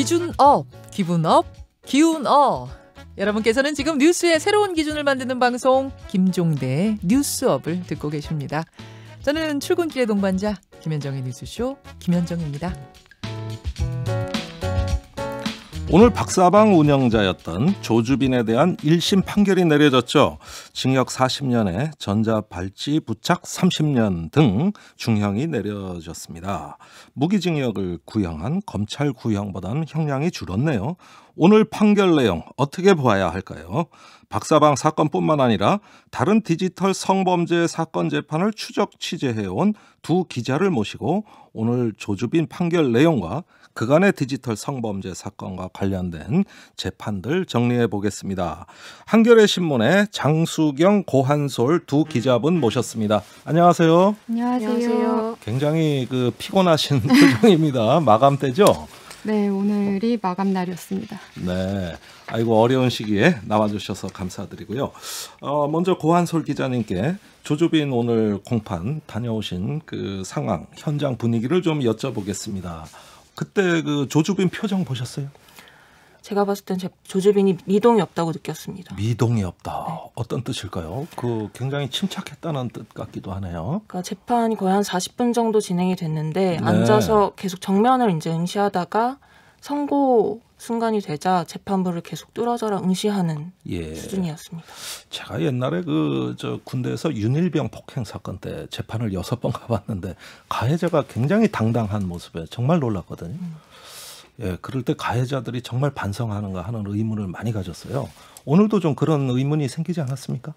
기준 업, 기분 업, 기운 업. 어. 여러분께서는 지금 뉴스의 새로운 기준을 만드는 방송 김종대의 뉴스업을 듣고 계십니다. 저는 출근길의 동반자 김현정의 뉴스쇼 김현정입니다. 오늘 박사방 운영자였던 조주빈에 대한 1심 판결이 내려졌죠. 징역 40년에 전자발찌 부착 30년 등 중형이 내려졌습니다. 무기징역을 구형한 검찰 구형보다는 형량이 줄었네요. 오늘 판결 내용 어떻게 보아야 할까요? 박사방 사건뿐만 아니라 다른 디지털 성범죄 사건 재판을 추적 취재해온 두 기자를 모시고 오늘 조주빈 판결 내용과 그간의 디지털 성범죄 사건과 관련된 재판들 정리해 보겠습니다. 한겨레 신문의 장수경, 고한솔 두 기자분 모셨습니다. 안녕하세요. 안녕하세요. 굉장히 그 피곤하신 표정입니다. 마감 때죠? 네, 오늘이 마감 날이었습니다. 네, 아이고 어려운 시기에 나와주셔서 감사드리고요. 어, 먼저 고한솔 기자님께 조조빈 오늘 공판 다녀오신 그 상황, 현장 분위기를 좀 여쭤보겠습니다. 그때 그 조조빈 표정 보셨어요? 제가 봤을 땐조재빈이 미동이 없다고 느꼈습니다. 미동이 없다. 네. 어떤 뜻일까요? 그 굉장히 침착했다는 뜻 같기도 하네요. 그러니까 재판이 거의 한 40분 정도 진행이 됐는데 네. 앉아서 계속 정면을 이제 응시하다가 선고 순간이 되자 재판부를 계속 뚫어져라 응시하는 예. 수준이었습니다. 제가 옛날에 그 저 군대에서 윤일병 폭행 사건 때 재판을 여섯 번 가봤는데 가해자가 굉장히 당당한 모습에 정말 놀랐거든요. 음. 예, 그럴 때 가해자들이 정말 반성하는가 하는 의문을 많이 가졌어요. 오늘도 좀 그런 의문이 생기지 않았습니까?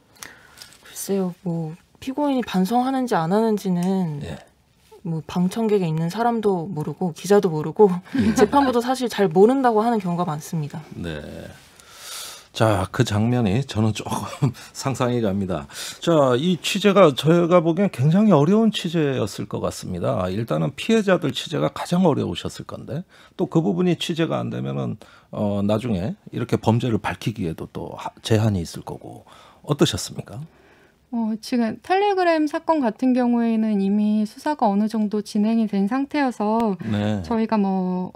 글쎄요, 뭐 피고인이 반성하는지 안 하는지는 예. 뭐 방청객에 있는 사람도 모르고 기자도 모르고 예. 재판부도 사실 잘 모른다고 하는 경우가 많습니다. 네. 자, 그 장면이 저는 조금 상상이 갑니다. 자, 이 취재가 저희가 보기엔 굉장히 어려운 취재였을 것 같습니다. 일단은 피해자들 취재가 가장 어려우셨을 건데 또 그 부분이 취재가 안 되면은 어, 나중에 이렇게 범죄를 밝히기에도 또 제한이 있을 거고 어떠셨습니까? 어, 지금 텔레그램 사건 같은 경우에는 이미 수사가 어느 정도 진행이 된 상태여서 네. 저희가 뭐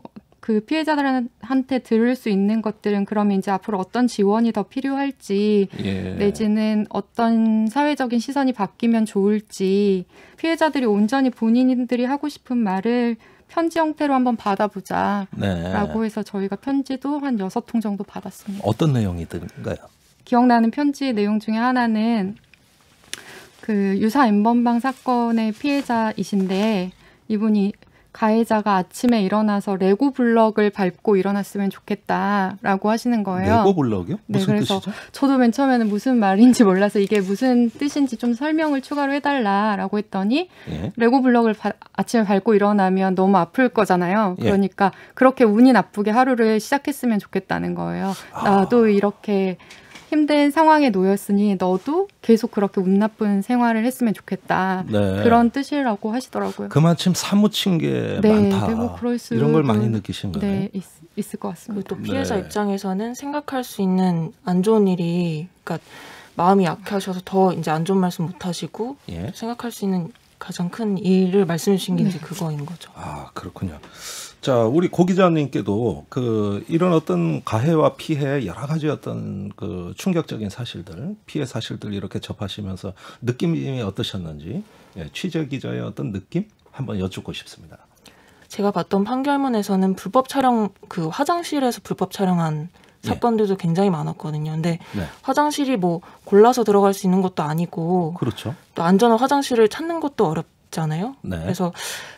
그 피해자들한테 들을 수 있는 것들은 그러면 이제 앞으로 어떤 지원이 더 필요할지 예. 내지는 어떤 사회적인 시선이 바뀌면 좋을지 피해자들이 온전히 본인들이 하고 싶은 말을 편지 형태로 한번 받아보자라고 네. 해서 저희가 편지도 한 여섯 통 정도 받았습니다. 어떤 내용이든가요? 기억나는 편지 내용 중에 하나는 그 유사 엠번방 사건의 피해자이신데 이분이 가해자가 아침에 일어나서 레고 블럭을 밟고 일어났으면 좋겠다라고 하시는 거예요. 레고 블럭이요? 네, 그래서 뜻이죠? 저도 맨 처음에는 무슨 말인지 몰라서 이게 무슨 뜻인지 좀 설명을 추가로 해달라라고 했더니 예. 레고 블럭을 바, 아침에 밟고 일어나면 너무 아플 거잖아요. 예. 그러니까 예. 그렇게 운이 나쁘게 하루를 시작했으면 좋겠다는 거예요. 아. 나도 이렇게 힘든 상황에 놓였으니 너도 계속 그렇게 운 나쁜 생활을 했으면 좋겠다. 네. 그런 뜻이라고 하시더라고요. 그만큼 사무친 게 네, 네 많다. 뭐 이런 걸 많이 느끼신 네, 거예요. 있, 있을 것 같습니다. 또 네. 피해자 네. 입장에서는 생각할 수 있는 안 좋은 일이, 그러니까 마음이 약하셔서 더 이제 안 좋은 말씀 못 하시고 예? 생각할 수 있는 가장 큰 일을 말씀해 주신 게 이제 그거인 거죠. 아 그렇군요. 자, 우리 고 기자님께도 그 이런 어떤 가해와 피해 여러 가지 어떤 그 충격적인 사실들, 피해 사실들 이렇게 접하시면서 느낌이 어떠셨는지 예, 취재 기자의 어떤 느낌 한번 여쭙고 싶습니다. 제가 봤던 판결문에서는 불법 촬영 그 화장실에서 불법 촬영한 예. 사건들도 예. 굉장히 많았거든요. 근데 네. 화장실이 뭐 골라서 들어갈 수 있는 것도 아니고 그렇죠. 또 안전한 화장실을 찾는 것도 어렵 있잖아요. 네. 그래서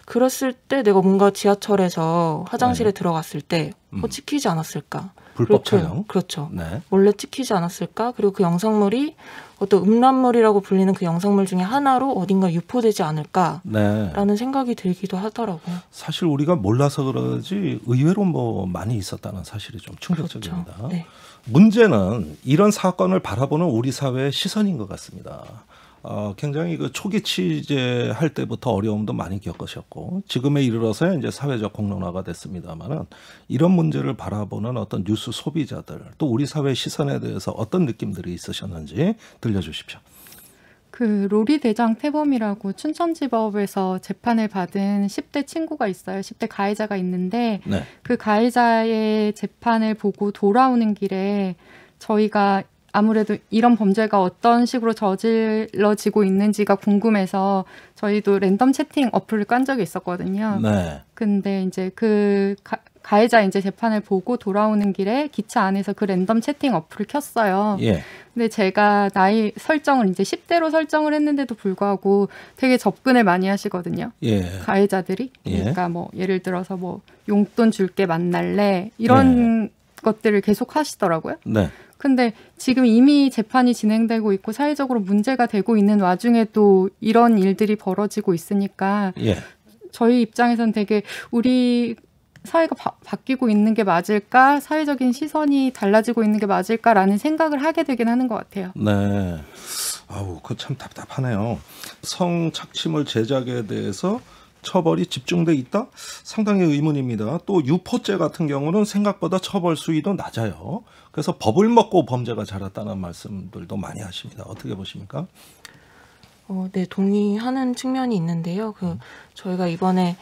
그랬을 때 내가 뭔가 지하철에서 화장실에 네. 들어갔을 때뭐 어, 음. 찍히지 않았을까? 불법 그렇죠. 촬영. 그렇죠. 네. 원래 찍히지 않았을까? 그리고 그 영상물이 어떤 음란물이라고 불리는 그 영상물 중에 하나로 어딘가 유포되지 않을까라는 네. 생각이 들기도 하더라고요. 사실 우리가 몰라서 그러지 의외로 뭐 많이 있었다는 사실이 좀 충격적입니다. 그렇죠. 네. 문제는 이런 사건을 바라보는 우리 사회의 시선인 것 같습니다. 어, 굉장히 그 초기 취재할 때부터 어려움도 많이 겪으셨고 지금에 이르러서 이제 사회적 공론화가 됐습니다만은 이런 문제를 바라보는 어떤 뉴스 소비자들 또 우리 사회 시선에 대해서 어떤 느낌들이 있으셨는지 들려주십시오. 그 로리 대장 태범이라고 춘천지법에서 재판을 받은 10대 친구가 있어요. 10대 가해자가 있는데 네. 그 가해자의 재판을 보고 돌아오는 길에 저희가 아무래도 이런 범죄가 어떤 식으로 저질러지고 있는지가 궁금해서 저희도 랜덤 채팅 어플을 깐 적이 있었거든요. 네. 근데 이제 그 가, 해자 이제 재판을 보고 돌아오는 길에 기차 안에서 그 랜덤 채팅 어플을 켰어요. 예. 근데 제가 나이 설정을 이제 10대로 설정을 했는데도 불구하고 되게 접근을 많이 하시거든요. 예. 가해자들이. 예. 그러니까 뭐 예를 들어서 뭐 용돈 줄게 만날래 이런 예. 것들을 계속 하시더라고요. 네. 근데 지금 이미 재판이 진행되고 있고 사회적으로 문제가 되고 있는 와중에 도 이런 일들이 벌어지고 있으니까 예. 저희 입장에선 되게 우리 사회가 바, 뀌고 있는 게 맞을까 사회적인 시선이 달라지고 있는 게 맞을까라는 생각을 하게 되긴 하는 것 같아요. 네. 아우 그참 답답하네요. 성착취물 제작에 대해서 처벌이 집중돼 있다? 상당히 의문입니다. 또 유포죄 같은 경우는 생각보다 처벌 수위도 낮아요. 그래서 법을 먹고 범죄가 자랐다는 말씀들도 많이 하십니다. 어떻게 보십니까? 어, 네, 동의하는 측면이 있는데요. 그 음. 저희가 이번에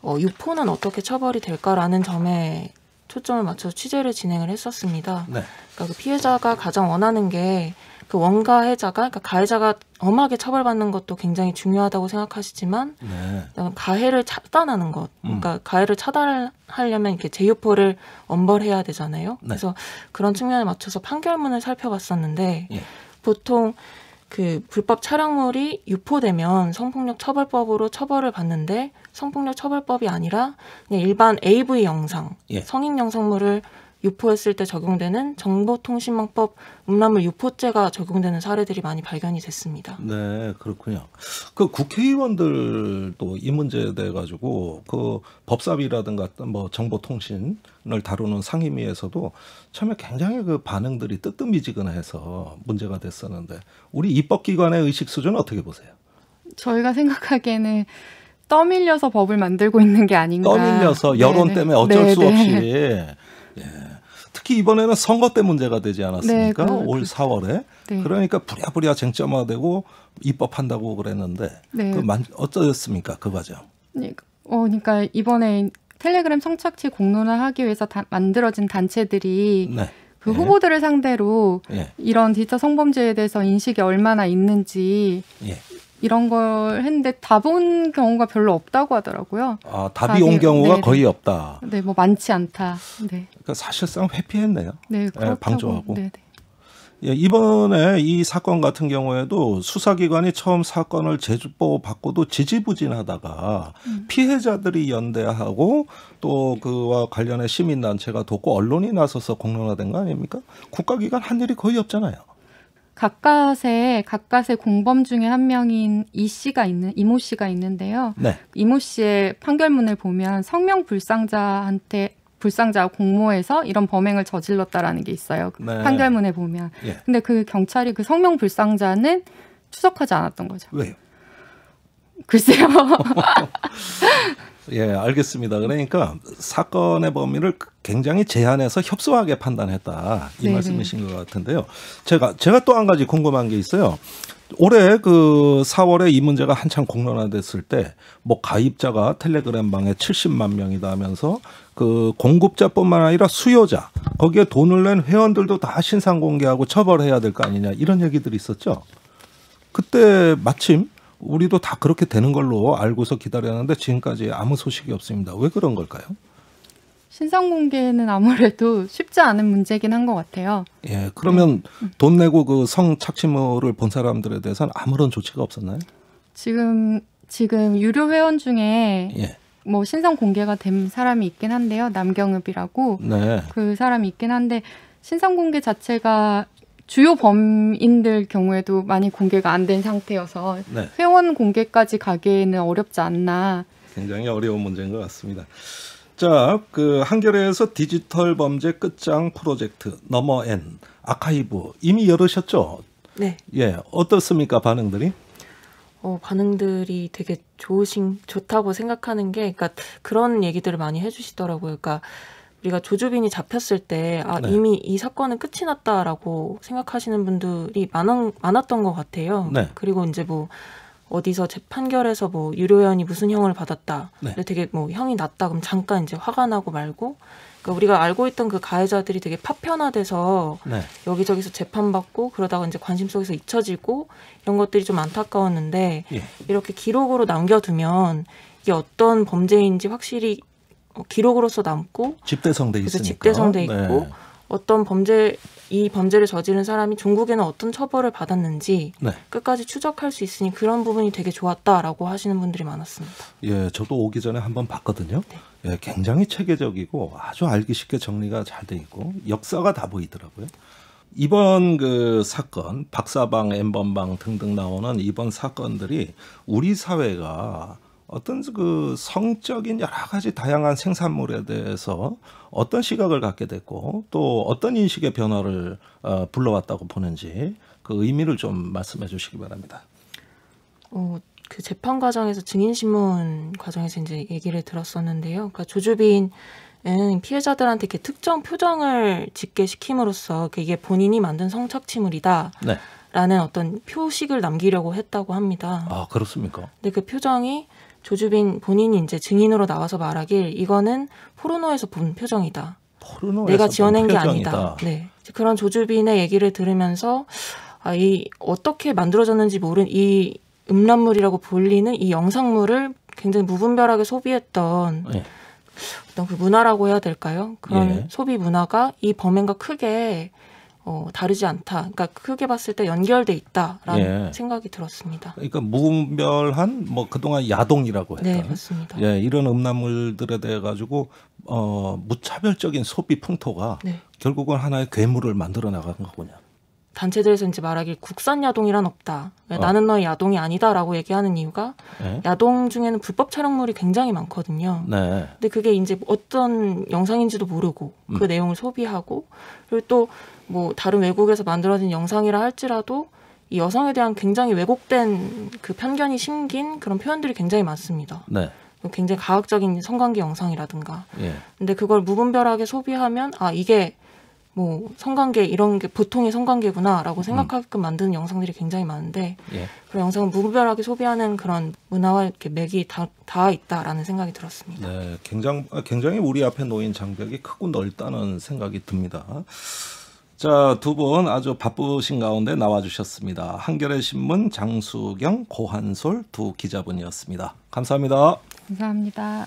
어, 유포는 어떻게 처벌이 될까라는 점에 초점을 맞춰 취재를 진행을 했었습니다. 네. 그러니까 그 피해자가 가장 원하는 게그 원가 해자가 그러니까 가해자가 엄하게 처벌받는 것도 굉장히 중요하다고 생각하시지만 네. 가해를 차단하는 것 음. 그러니까 음. 가해를 차단하려면 이렇게 제휴포를 엄벌해야 되잖아요. 네. 그래서 그런 측면에 맞춰서 판결문을 살펴봤었는데 예. 보통 그 불법 촬영물이 유포되면 성폭력 처벌법으로 처벌을 받는데 성폭력 처벌법이 아니라 그냥 일반 AV 영상, 예. 성인 영상물을 유포했을 때 적용되는 정보통신망법 음란물 유포죄가 적용되는 사례들이 많이 발견이 됐습니다. 네, 그렇군요. 그 국회의원들도 이 문제에 대해 가지고 그 법사위라든가 뭐 정보통신을 다루는 상임위에서도 처음에 굉장히 그 반응들이 뜨뜻미지근해서 문제가 됐었는데 우리 입법기관의 의식 수준 어떻게 보세요? 저희가 생각하기에는 떠밀려서 법을 만들고 있는 게 아닌가. 떠밀려서 여론 네네. 네. 때문에 어쩔 네네. 수 네. 없이 예. 특히 이번에는 선거 때 문제가 되지 않았습니까? 네, 그, 올 4월에. 그렇죠. 네. 그러니까 부랴부랴 쟁점화되고 입법한다고 그랬는데 네. 그 어쩌셨습니까? 그 과정. 네, 그, 어, 그러니까 이번에 텔레그램 성착취 공론화하기 위해서 다, 만들어진 단체들이 네. 그 네. 후보들을 상대로 예. 이런 디지털 성범죄에 대해서 인식이 얼마나 있는지 예. 이런 걸 했는데 답 온 경우가 별로 없다고 하더라고요. 아, 답이, 온 경우가 네, 거의 없다. 네, 뭐 많지 않다. 네. 그러니까 사실상 회피했네요. 네, 예, 그렇다고. 방조하고. 네, 네, 예, 이번에 이 사건 같은 경우에도 수사기관이 처음 사건을 제주법 받고도 지지부진하다가 음. 피해자들이 연대하고 또 그와 관련해 시민단체가 돕고 언론이 나서서 공론화된 거 아닙니까? 국가기관 한 일이 거의 없잖아요. 가까스의 가까의 공범 중에 한 명인 이 씨가 있는 이모 씨가 있는데요. 네. 이모 씨의 판결문을 보면 성명 불상자한테 불상자 공모해서 이런 범행을 저질렀다라는 게 있어요. 그 네. 판결문에 보면. 예. 근데 그 경찰이 그 성명 불상자는 추적하지 않았던 거죠. 왜요? 글쎄요. 예, 알겠습니다. 그러니까 사건의 범위를 굉장히 제한해서 협소하게 판단했다 이네 말씀이신 것 같은데요. 제가 제가 또 한 가지 궁금한 게 있어요. 올해 그 4월에 이 문제가 한창 공론화됐을 때 뭐 가입자가 텔레그램방에 70만 명이다 하면서 그 공급자뿐만 아니라 수요자 거기에 돈을 낸 회원들도 다 신상 공개하고 처벌해야 될 거 아니냐 이런 얘기들이 있었죠. 그때 마침 우리도 다 그렇게 되는 걸로 알고서 기다렸는데 지금까지 아무 소식이 없습니다. 왜 그런 걸까요? 신상 공개는 아무래도 쉽지 않은 문제긴 한 것 같아요. 예, 그러면 네. 돈 내고 그 성 착취물을 본 사람들에 대해서는 아무런 조치가 없었나요? 지금 지금 유료 회원 중에 예. 뭐 신상 공개가 된 사람이 있긴 한데요. 남경읍이라고 네. 그 사람이 있긴 한데 신상 공개 자체가 주요 범인들 경우에도 많이 공개가 안 된 상태여서 네. 회원 공개까지 가기에는 어렵지 않나. 굉장히 어려운 문제인 것 같습니다. 자, 그 한겨레에서 디지털 범죄 끝장 프로젝트 넘어 N 아카이브 이미 열으셨죠? 네. 예, 어떻습니까 반응들이? 어, 반응들이 되게 좋으신 좋다고 생각하는 게, 그러니까 그런 얘기들을 많이 해주시더라고요. 그러니까 우리가 조주빈이 잡혔을 때 아, 네. 이미 이 사건은 끝이 났다라고 생각하시는 분들이 많은, 많았던 것 같아요. 네. 그리고 이제 뭐 어디서 재판결에서 뭐 유료연이 무슨 형을 받았다. 네. 되게 뭐 형이 났다. 그럼 잠깐 이제 화가 나고 말고. 그러니까 우리가 알고 있던 그 가해자들이 되게 파편화돼서 네. 여기저기서 재판받고 그러다가 이제 관심 속에서 잊혀지고 이런 것들이 좀 안타까웠는데 예. 이렇게 기록으로 남겨두면 이게 어떤 범죄인지 확실히 어, 기록으로서 남고 집대성돼 있으니까 집대성돼 네. 있고 네. 어떤 범죄 이 범죄를 저지른 사람이 중국에는 어떤 처벌을 받았는지 네. 끝까지 추적할 수 있으니 그런 부분이 되게 좋았다라고 하시는 분들이 많았습니다. 예, 저도 오기 전에 한번 봤거든요. 네. 예, 굉장히 체계적이고 아주 알기 쉽게 정리가 잘돼 있고 역사가 다 보이더라고요. 이번 그 사건 박사방 엠번방 등등 나오는 이번 사건들이 우리 사회가 어떤 그 성적인 여러 가지 다양한 생산물에 대해서 어떤 시각을 갖게 됐고 또 어떤 인식의 변화를 어, 불러왔다고 보는지 그 의미를 좀 말씀해 주시기 바랍니다. 어, 그 재판 과정에서 증인 신문 과정에서 이제 얘기를 들었었는데요. 그러니까 조주빈 피해자들한테 이렇게 특정 표정을 짓게 시킴으로써 그러니까 이게 본인이 만든 성착취물이다. 네. 라는 어떤 표식을 남기려고 했다고 합니다. 아, 그렇습니까? 근데 그 표정이 조주빈 본인이 이제 증인으로 나와서 말하길 이거는 포르노에서 본 표정이다. 포르노에서 내가 지어낸 게 아니다. 네. 그런 조주빈의 얘기를 들으면서 아, 이 어떻게 만들어졌는지 모른 이 음란물이라고 불리는 이 영상물을 굉장히 무분별하게 소비했던 네. 어떤 그 문화라고 해야 될까요? 그런 예. 소비 문화가 이 범행과 크게 어, 다르지 않다. 그러니까 크게 봤을 때 연결돼 있다라는 예. 생각이 들었습니다. 그러니까 무분별한 뭐 그동안 야동이라고 네, 했던 네, 맞습니다. 예, 이런 음란물들에 대해 가지고 어, 무차별적인 소비 풍토가 네. 결국은 하나의 괴물을 만들어 나간 거군요. 단체들에서 이제 말하기 국산 야동이란 없다. 어. 나는 너의 야동이 아니다라고 얘기하는 이유가 네? 야동 중에는 불법 촬영물이 굉장히 많거든요. 네. 근데 그게 이제 어떤 영상인지도 모르고 그 음. 내용을 소비하고 그리고 또 뭐 다른 외국에서 만들어진 영상이라 할지라도 이 여성에 대한 굉장히 왜곡된 그 편견이 심긴 그런 표현들이 굉장히 많습니다. 네. 굉장히 가학적인 성관계 영상이라든가. 예. 근데 그걸 무분별하게 소비하면 아 이게 뭐 성관계 이런 게 보통의 성관계구나라고 음. 생각하게끔 음. 만드는 영상들이 굉장히 많은데 예. 그런 영상은 무분별하게 소비하는 그런 문화와 이렇게 맥이 다, 닿아 있다라는 생각이 들었습니다. 네, 굉장히 아, 굉장히 우리 앞에 놓인 장벽이 크고 넓다는 생각이 듭니다. 자, 두 분 아주 바쁘신 가운데 나와주셨습니다. 한겨레 신문 장수경, 고한솔 두 기자분이었습니다. 감사합니다. 감사합니다.